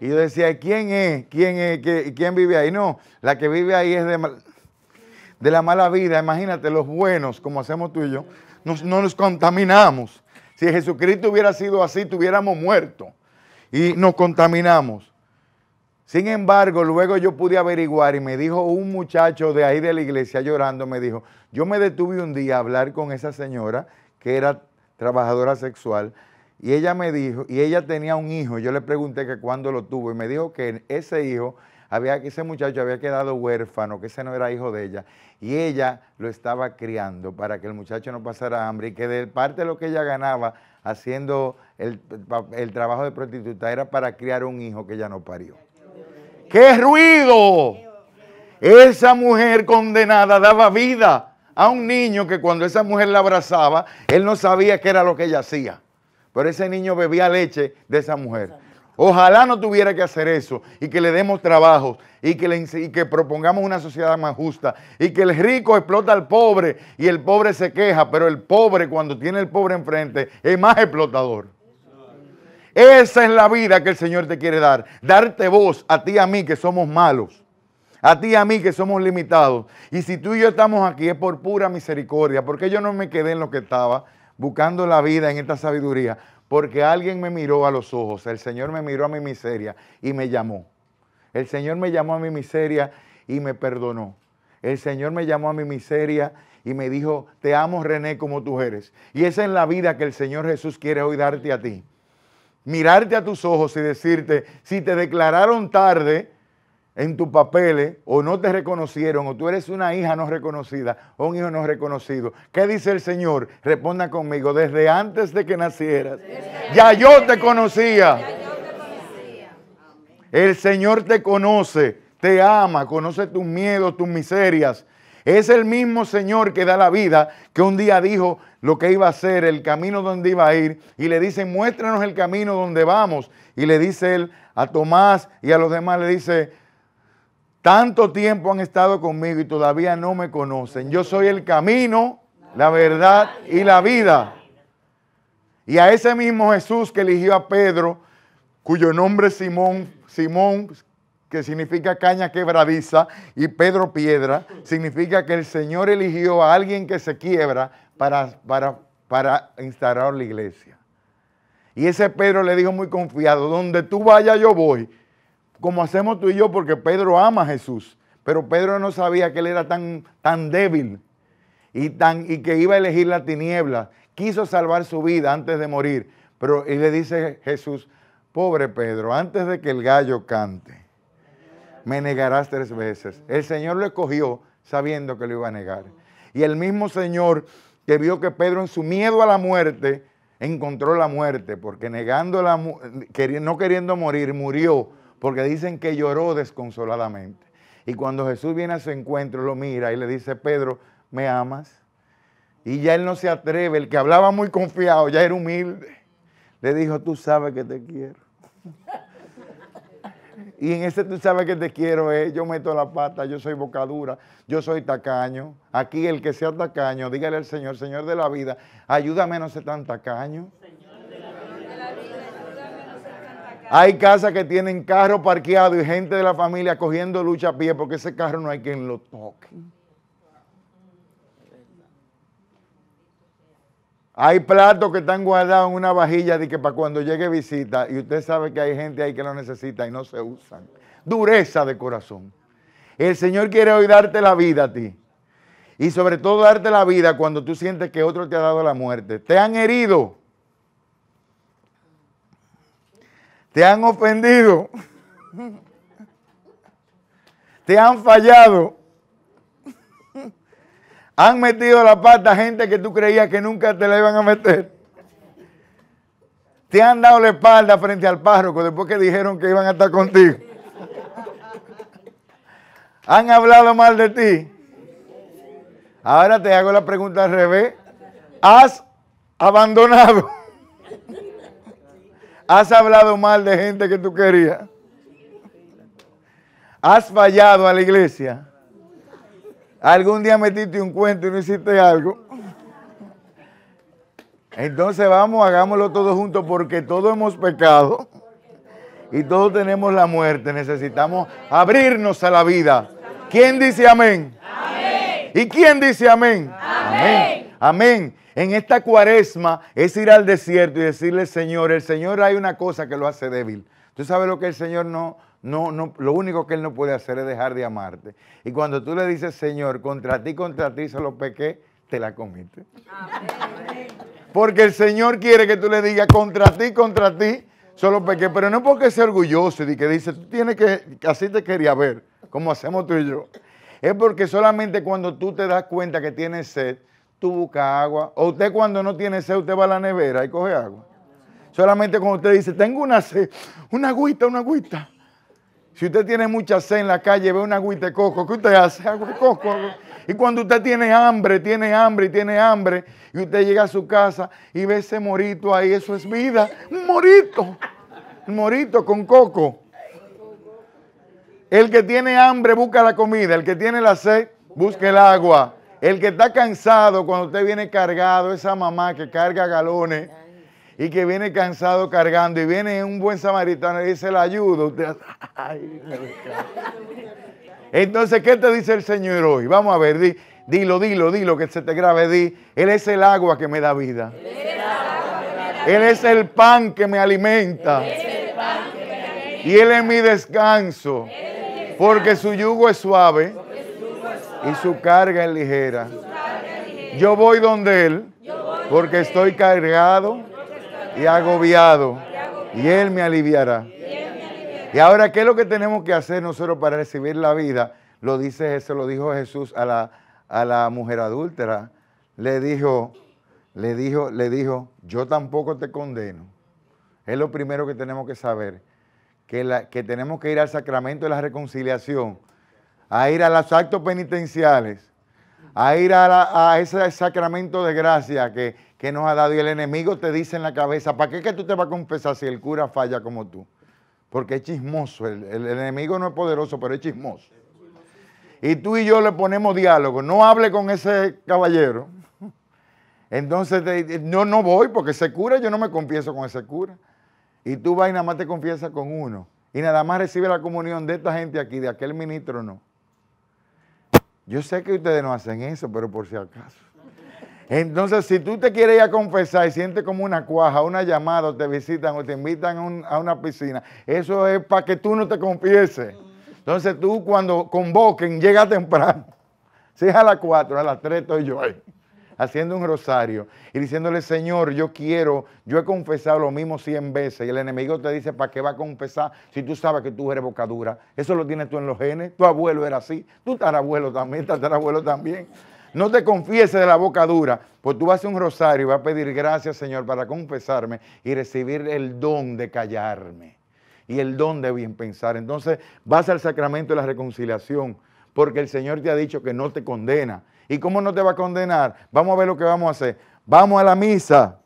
Y yo decía, ¿quién es? ¿Quién es? vive ahí? No, la que vive ahí es de, la mala vida. Imagínate, los buenos, como hacemos tú y yo, no nos contaminamos. Si Jesucristo hubiera sido así, tuviéramos muerto y nos contaminamos. Sin embargo, luego yo pude averiguar y me dijo un muchacho de ahí de la iglesia llorando, me dijo, yo me detuve un día a hablar con esa señora que era trabajadora sexual y ella me dijo, y ella tenía un hijo, yo le pregunté que cuándo lo tuvo y me dijo que ese hijo había ese muchacho había quedado huérfano, que ese no era hijo de ella, y ella lo estaba criando para que el muchacho no pasara hambre y que de parte de lo que ella ganaba haciendo el, el trabajo de prostituta era para criar un hijo que ella no parió. ¡Qué ruido! Esa mujer condenada daba vida a un niño que cuando esa mujer la abrazaba, él no sabía qué era lo que ella hacía. Pero ese niño bebía leche de esa mujer. Ojalá no tuviera que hacer eso y que le demos trabajos y que, le, que propongamos una sociedad más justa y que el rico explota al pobre y el pobre se queja, pero el pobre cuando tiene el pobre enfrente es más explotador. Esa es la vida que el Señor te quiere dar. Darte voz a ti y a mí que somos malos. A ti y a mí que somos limitados. Y si tú y yo estamos aquí es por pura misericordia. Porque yo no me quedé en lo que estaba, buscando la vida en esta sabiduría. Porque alguien me miró a los ojos. El Señor me miró a mi miseria y me llamó. El Señor me llamó a mi miseria y me perdonó. El Señor me llamó a mi miseria y me dijo, te amo René como tú eres. Y esa es la vida que el Señor Jesús quiere hoy darte a ti mirarte a tus ojos y decirte, si te declararon tarde en tus papeles o no te reconocieron o tú eres una hija no reconocida o un hijo no reconocido, ¿qué dice el Señor? Responda conmigo, desde antes de que nacieras, ya yo te conocía. Ya yo te conocía. El Señor te conoce, te ama, conoce tus miedos, tus miserias, es el mismo Señor que da la vida, que un día dijo lo que iba a hacer, el camino donde iba a ir, y le dice, muéstranos el camino donde vamos. Y le dice él a Tomás y a los demás, le dice, tanto tiempo han estado conmigo y todavía no me conocen. Yo soy el camino, la verdad y la vida. Y a ese mismo Jesús que eligió a Pedro, cuyo nombre es Simón, Simón, que significa caña quebradiza, y Pedro piedra, significa que el Señor eligió a alguien que se quiebra para, para, para instalar la iglesia. Y ese Pedro le dijo muy confiado, donde tú vayas yo voy, como hacemos tú y yo, porque Pedro ama a Jesús, pero Pedro no sabía que él era tan, tan débil y, tan, y que iba a elegir la tiniebla. Quiso salvar su vida antes de morir, pero él le dice Jesús, pobre Pedro, antes de que el gallo cante, me negarás tres veces. El Señor lo escogió sabiendo que lo iba a negar. Y el mismo Señor que vio que Pedro en su miedo a la muerte encontró la muerte, porque negando la, no queriendo morir, murió, porque dicen que lloró desconsoladamente. Y cuando Jesús viene a su encuentro, lo mira y le dice, Pedro, ¿me amas? Y ya él no se atreve, el que hablaba muy confiado, ya era humilde. Le dijo, tú sabes que te quiero. Y en ese tú sabes que te quiero, eh. yo meto la pata, yo soy bocadura, yo soy tacaño. Aquí el que sea tacaño, dígale al Señor, Señor de la vida, ayúdame a no ser tan tacaño. Hay casas que tienen carro parqueado y gente de la familia cogiendo lucha a pie porque ese carro no hay quien lo toque. Hay platos que están guardados en una vajilla de que para cuando llegue visita y usted sabe que hay gente ahí que lo necesita y no se usan. Dureza de corazón. El Señor quiere hoy darte la vida a ti. Y sobre todo darte la vida cuando tú sientes que otro te ha dado la muerte. Te han herido. Te han ofendido. *laughs* Te han fallado. Han metido la pata gente que tú creías que nunca te la iban a meter. Te han dado la espalda frente al párroco después que dijeron que iban a estar contigo. Han hablado mal de ti. Ahora te hago la pregunta al revés. ¿Has abandonado? ¿Has hablado mal de gente que tú querías? ¿Has fallado a la iglesia? Algún día metiste un cuento y no hiciste algo. Entonces vamos, hagámoslo todos juntos porque todos hemos pecado y todos tenemos la muerte. Necesitamos abrirnos a la vida. ¿Quién dice amén? Amén. ¿Y quién dice amén? Amén. Amén. En esta cuaresma es ir al desierto y decirle, Señor, el Señor hay una cosa que lo hace débil. Tú sabes lo que el Señor no, no, no, lo único que Él no puede hacer es dejar de amarte. Y cuando tú le dices, Señor, contra ti, contra ti solo pequé, te la comiste. Porque el Señor quiere que tú le digas, contra ti, contra ti, solo pequé. Pero no porque sea orgulloso y que dice, tú tienes que, así te quería ver, como hacemos tú y yo. Es porque solamente cuando tú te das cuenta que tienes sed, tú buscas agua. O usted cuando no tiene sed, usted va a la nevera y coge agua. Solamente cuando usted dice, tengo una sed, una agüita, una agüita. Si usted tiene mucha sed en la calle, ve un agüite coco, ¿qué usted hace? Agua coco. Y cuando usted tiene hambre, tiene hambre y tiene hambre, y usted llega a su casa y ve ese morito ahí, eso es vida. Un morito. Un morito con coco. El que tiene hambre busca la comida, el que tiene la sed busca el agua. El que está cansado cuando usted viene cargado, esa mamá que carga galones y que viene cansado cargando y viene un buen samaritano y dice, le ayudo. Entonces, ¿qué te dice el Señor hoy? Vamos a ver, dilo, dilo, dilo, que se te grabe, di. Él es el agua que me da vida. Él es el, pan que me alimenta. Y Él es mi descanso. porque su yugo es suave, y su carga es ligera. Yo voy donde Él, porque estoy cargado y agobiado, y Él me aliviará. Y ahora, ¿qué es lo que tenemos que hacer nosotros para recibir la vida? Lo dice, eso lo dijo Jesús a la, mujer adúltera. Le dijo, le dijo, le dijo, yo tampoco te condeno. Es lo primero que tenemos que saber, que, la, que tenemos que ir al sacramento de la reconciliación, a ir a los actos penitenciales, a ir a ese sacramento de gracia que que nos ha dado. Y el enemigo te dice en la cabeza, ¿para qué que tú te vas a confesar si el cura falla como tú? Porque es chismoso, el, enemigo no es poderoso, pero es chismoso. Y tú y yo le ponemos diálogo, no hable con ese caballero. Entonces, no, no voy porque ese cura, yo no me confieso con ese cura. Y tú vas y nada más te confiesas con uno. Y nada más recibe la comunión de esta gente aquí, de aquel ministro no. Yo sé que ustedes no hacen eso, pero por si acaso. Entonces, si tú te quieres ir a confesar y sientes como una cuaja, una llamada, o te visitan o te invitan a, una piscina, eso es para que tú no te confieses. Entonces, tú cuando convoquen, llega temprano. Si es a las 4, a las 3 estoy yo ahí, haciendo un rosario y diciéndole, Señor, yo quiero, yo he confesado lo mismo 100 veces. Y el enemigo te dice, ¿para qué va a confesar si tú sabes que tú eres bocadura? Eso lo tienes tú en los genes, tu abuelo era así, tu tarabuelo también, tatarabuelo también. No te confieses de la boca dura, porque tú vas a un rosario y vas a pedir gracias, Señor, para confesarme y recibir el don de callarme y el don de bien pensar. Entonces vas al sacramento de la reconciliación, porque el Señor te ha dicho que no te condena. ¿Y cómo no te va a condenar? Vamos a ver lo que vamos a hacer. Vamos a la misa.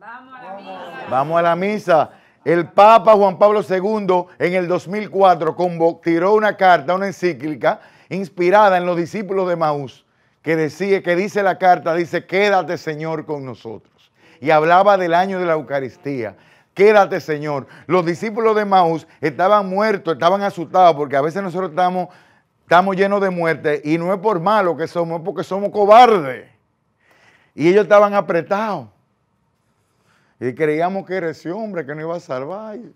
Vamos a la misa. Vamos a la misa. El Papa Juan Pablo II en el 2004 tiró una carta, una encíclica, inspirada en los discípulos de Maús que, decía, que dice la carta, dice, quédate Señor con nosotros. Y hablaba del año de la Eucaristía. Quédate Señor. Los discípulos de Maús estaban muertos, estaban asustados, porque a veces nosotros estamos, estamos llenos de muerte y no es por malo que somos, es porque somos cobardes. Y ellos estaban apretados. Y creíamos que era ese hombre que no iba a salvar. Y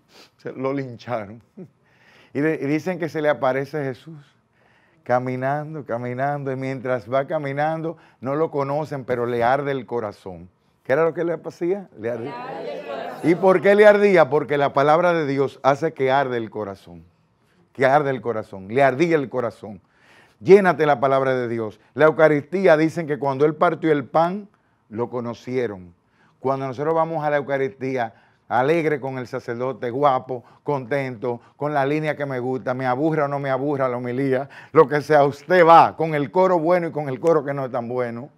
lo lincharon. *laughs* y dicen que se le aparece Jesús caminando, caminando, y mientras va caminando, no lo conocen, pero le arde el corazón. ¿Qué era lo que le pasía? Le ardía. ¿Y por qué le ardía? Porque la palabra de Dios hace que arde el corazón. Que arde el corazón. Le ardía el corazón. Llénate la palabra de Dios. La Eucaristía dicen que cuando Él partió el pan, lo conocieron. Cuando nosotros vamos a la Eucaristía, alegre con el sacerdote, guapo, contento, con la línea que me gusta, me aburra o no me aburra la homilía, lo que sea, usted va con el coro bueno y con el coro que no es tan bueno,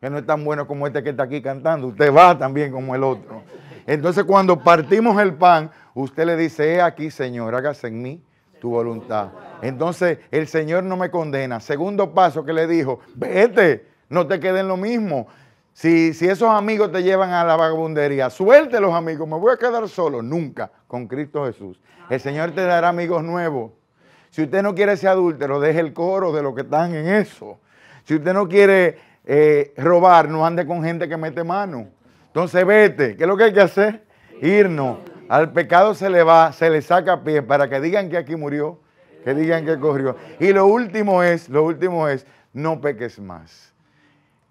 que no es tan bueno como este que está aquí cantando, usted va también como el otro. Entonces cuando partimos el pan, usted le dice, he aquí Señor, hágase en mí tu voluntad. Entonces el Señor no me condena. Segundo paso que le dijo, vete, no te en lo mismo. Si, esos amigos te llevan a la vagabundería, suelte los amigos, me voy a quedar solo, nunca, con Cristo Jesús. El Señor te dará amigos nuevos. Si usted no quiere ser adúltero, deje el coro de los que están en eso. Si usted no quiere eh, robar, no ande con gente que mete mano. Entonces vete. ¿Qué es lo que hay que hacer? Irnos. Al pecado se le va, se le saca pie para que digan que aquí murió, que digan que corrió. Y lo último es, lo último es, no peques más.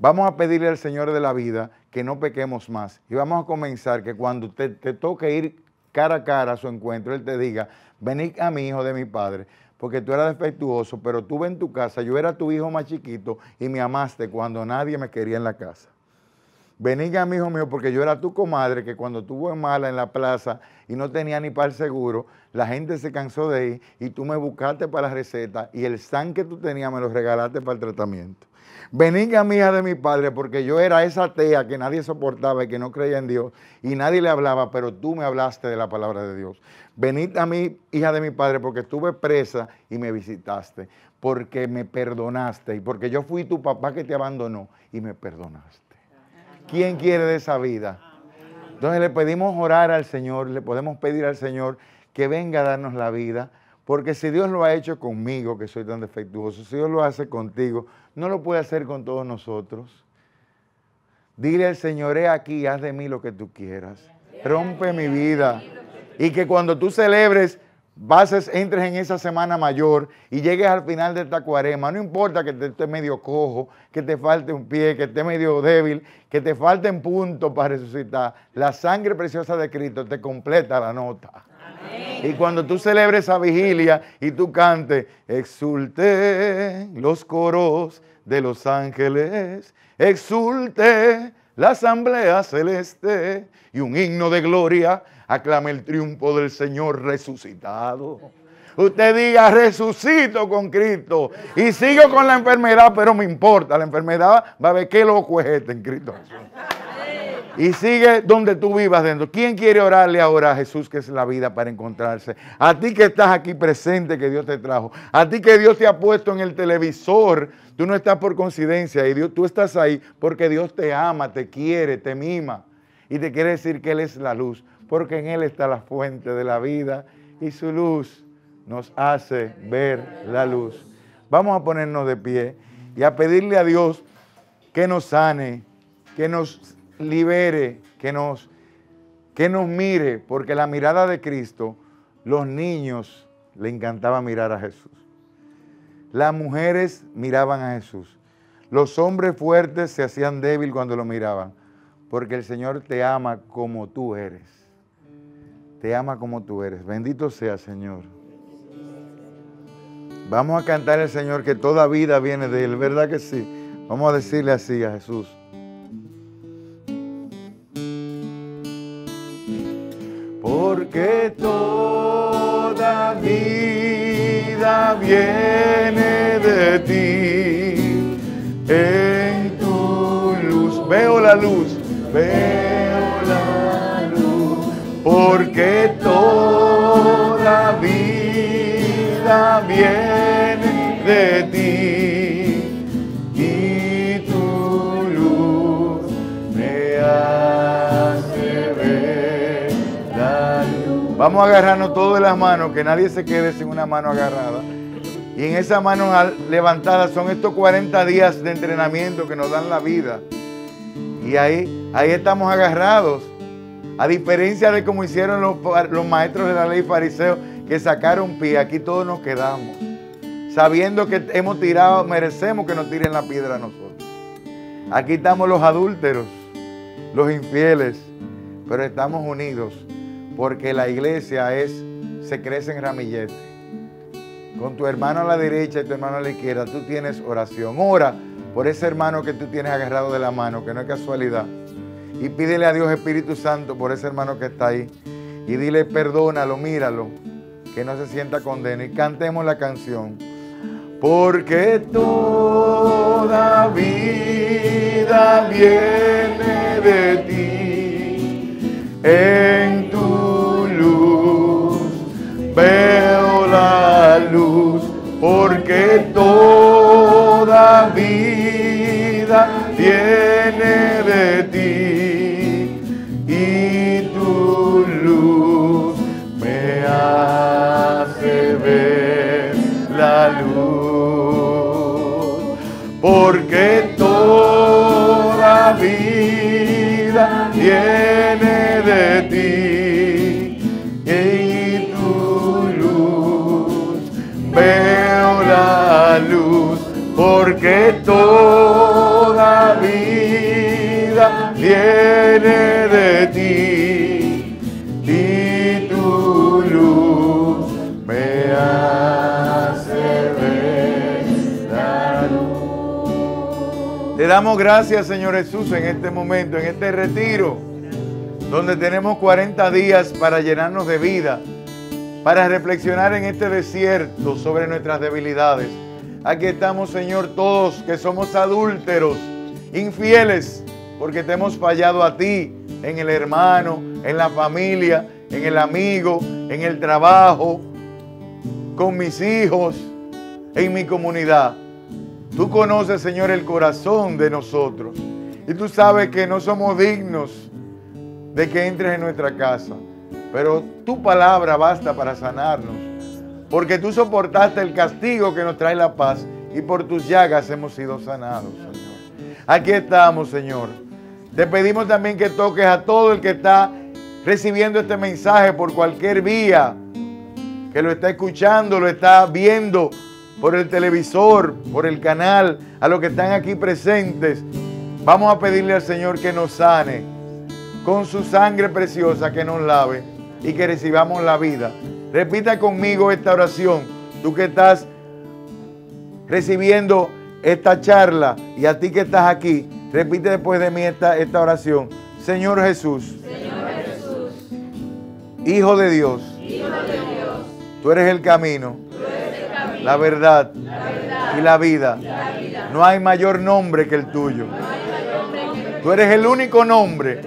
Vamos a pedirle al Señor de la vida que no pequemos más. Y vamos a comenzar que cuando te, toque ir cara a cara a su encuentro, Él te diga, venid a mi hijo de mi padre, porque tú eras defectuoso, pero tuve en tu casa, yo era tu hijo más chiquito y me amaste cuando nadie me quería en la casa. Venid a mi hijo mío, porque yo era tu comadre, que cuando tuvo mala en la plaza y no tenía ni para seguro, la gente se cansó de ir y tú me buscaste para la receta y el san que tú tenías me lo regalaste para el tratamiento. Venid a mi hija de mi padre, porque yo era esa tea que nadie soportaba y que no creía en Dios y nadie le hablaba, pero tú me hablaste de la palabra de Dios. Venid a mi hija de mi padre, porque estuve presa y me visitaste, porque me perdonaste y porque yo fui tu papá que te abandonó y me perdonaste. ¿Quién quiere de esa vida? Entonces le pedimos orar al Señor, le podemos pedir al Señor que venga a darnos la vida, porque si Dios lo ha hecho conmigo, que soy tan defectuoso, si Dios lo hace contigo, no lo puede hacer con todos nosotros. Dile al Señor, he aquí, haz de mí lo que tú quieras. Rompe mi vida. Y que cuando tú celebres, bases, entres en esa semana mayor y llegues al final de esta cuarema. No importa que te esté medio cojo, que te falte un pie, que esté medio débil, que te falten puntos para resucitar. La sangre preciosa de Cristo te completa la nota. Y cuando tú celebres esa vigilia y tú cantes, exulte los coros de los ángeles, exulte la asamblea celeste y un himno de gloria aclame el triunfo del Señor resucitado. Usted diga, resucito con Cristo y sigo con la enfermedad, pero me importa, la enfermedad va a ver qué loco es este en Cristo y sigue donde tú vivas dentro. ¿Quién quiere orarle ahora a Jesús, que es la vida para encontrarse? A ti que estás aquí presente, que Dios te trajo. A ti que Dios te ha puesto en el televisor. Tú no estás por coincidencia y tú estás ahí porque Dios te ama, te quiere, te mima. Y te quiere decir que Él es la luz, porque en Él está la fuente de la vida y su luz nos hace ver la luz. Vamos a ponernos de pie y a pedirle a Dios que nos sane, que nos libere, que nos, que nos mire, porque la mirada de Cristo, los niños le encantaba mirar a Jesús. Las mujeres miraban a Jesús. Los hombres fuertes se hacían débil cuando lo miraban, porque el Señor te ama como tú eres. Te ama como tú eres. Bendito sea, Señor. Vamos a cantar el Señor que toda vida viene de Él, ¿verdad que sí? Vamos a decirle así a Jesús. porque toda vida viene de ti. En tu luz veo la luz, veo la luz, porque toda vida viene de ti. Vamos a agarrarnos todos de las manos, que nadie se quede sin una mano agarrada. Y en esa mano levantada son estos 40 días de entrenamiento que nos dan la vida. Y ahí, ahí estamos agarrados. A diferencia de como hicieron los, maestros de la ley fariseos, que sacaron pie, aquí todos nos quedamos. Sabiendo que hemos tirado, merecemos que nos tiren la piedra nosotros. Aquí estamos los adúlteros, los infieles, pero estamos unidos porque la iglesia es, se crece en ramillete. Con tu hermano a la derecha y tu hermano a la izquierda, tú tienes oración. Ora por ese hermano que tú tienes agarrado de la mano, que no es casualidad. Y pídele a Dios Espíritu Santo por ese hermano que está ahí. Y dile, perdónalo, míralo, que no se sienta condenado Y cantemos la canción. Porque toda vida viene de ti. porque toda vida viene de ti y tu luz me hace ver la luz, porque que toda vida viene de ti y tu luz me hace ver la luz. Te damos gracias, Señor Jesús, en este momento, en este retiro, donde tenemos 40 días para llenarnos de vida, para reflexionar en este desierto sobre nuestras debilidades Aquí estamos, Señor, todos que somos adúlteros, infieles, porque te hemos fallado a ti, en el hermano, en la familia, en el amigo, en el trabajo, con mis hijos, en mi comunidad. Tú conoces, Señor, el corazón de nosotros. Y tú sabes que no somos dignos de que entres en nuestra casa. Pero tu palabra basta para sanarnos porque tú soportaste el castigo que nos trae la paz y por tus llagas hemos sido sanados, Señor. Aquí estamos, Señor. Te pedimos también que toques a todo el que está recibiendo este mensaje por cualquier vía, que lo está escuchando, lo está viendo por el televisor, por el canal, a los que están aquí presentes. Vamos a pedirle al Señor que nos sane con su sangre preciosa, que nos lave y que recibamos la vida Repita conmigo esta oración. Tú que estás recibiendo esta charla y a ti que estás aquí, repite después de mí esta, oración. Señor Jesús, Hijo, de Dios, tú eres el camino, la, verdad, y la vida. no hay mayor nombre que el tuyo. Tú eres el único nombre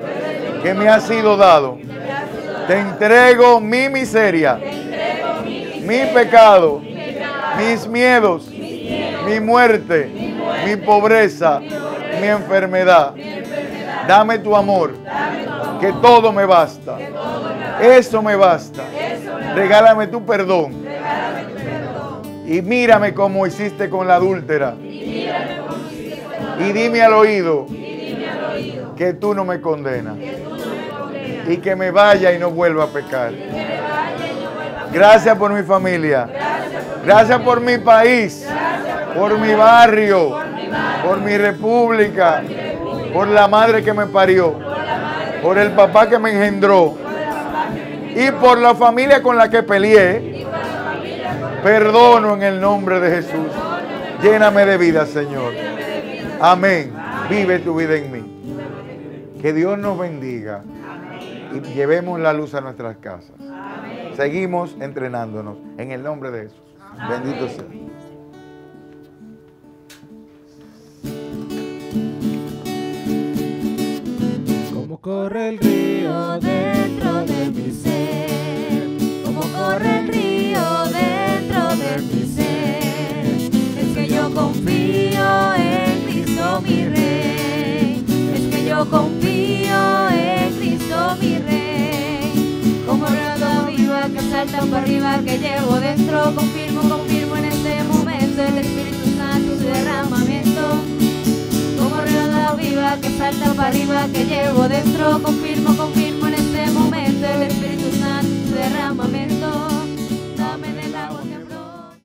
que me ha sido dado te entrego mi miseria, mi, pecado, mis miedos, mi, muerte, mi, pobreza, mi, enfermedad. Dame tu amor, que, todo me basta. Eso me basta. Regálame, tu perdón. Y mírame como hiciste con la adúltera. y dime al oído que tú no me condenas y que me vaya y no vuelva a pecar. Gracias por mi familia. Gracias por mi país, por mi barrio, por mi república, por la madre que me parió, por el papá que me engendró y por la familia con la que peleé. Perdono en el nombre de Jesús. Lléname de vida, Señor. Amén. Vive tu vida en mí. Que Dios nos bendiga y llevemos la luz a nuestras casas. Seguimos entrenándonos en el nombre de Jesús. Bendito sea. Como corre el río dentro de mi ser, como corre el río dentro de mi ser, es que yo confío en Cristo mi Rey confío en Cristo mi Rey. Como redondo viva que salta para arriba que llevo dentro. Confirmo, confirmo en este momento el Espíritu Santo su derramamiento. Como redondo viva que salta para arriba que llevo dentro. Confirmo, confirmo en este momento el Espíritu Santo su derramamiento.